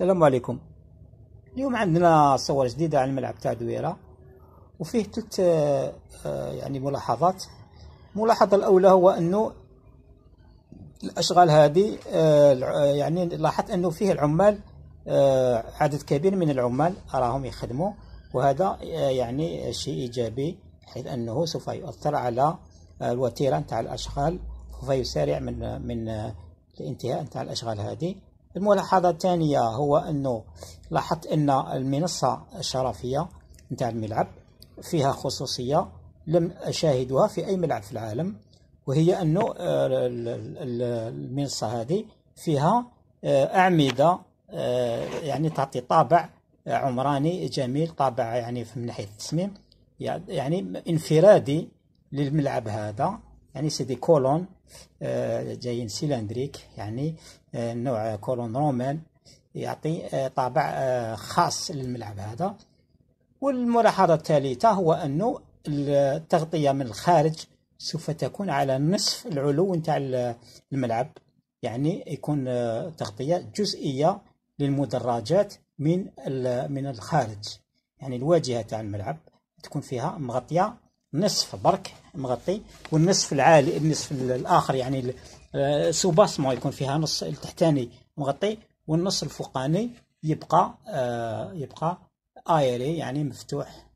السلام عليكم اليوم عندنا صور جديدة عن الملعب تاع دويرة وفيه تلت آه، يعني ملاحظات الملاحظة الأولى هو أنه الأشغال هذه آه، آه، يعني لاحظت أنه فيه العمال عدد كبير من العمال أراهم يخدموا وهذا يعني شيء إيجابي حيث أنه سوف يؤثر على الوتيرة نتاع الأشغال سوف يسارع من من الانتهاء نتاع الأشغال هذه الملاحظة الثانية هو أنه لاحظت أن المنصة الشرفية نتاع الملعب فيها خصوصية لم أشاهدها في أي ملعب في العالم وهي أنه آه، المنصة هذه فيها آه، أعمدة آه، يعني تعطي طابع عمراني جميل طابع يعني من ناحية التصميم يعني انفرادي للملعب هذا يعني سي دي كولون آه، جايين سيلندريك يعني آه، نوع كولون رومان يعطي آه، طابع خاص للملعب هذا والملاحظة الثالثة هو أنه التغطية من الخارج سوف تكون على نصف العلو نتاع الملعب يعني يكون تغطية جزئية للمدرجات من من الخارج يعني الواجهة تاع الملعب تكون فيها مغطية نصف برك مغطي والنصف العالي النصف الاخر يعني آه، ما يكون فيها نص التحتاني مغطي والنص الفوقاني يبقى آه يبقى ايري يعني مفتوح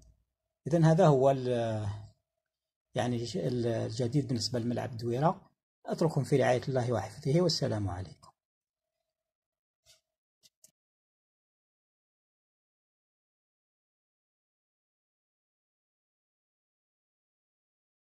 اذا هذا هو يعني الجديد بالنسبه لملعب دويره اترككم في رعايه الله وحفظه والسلام عليكم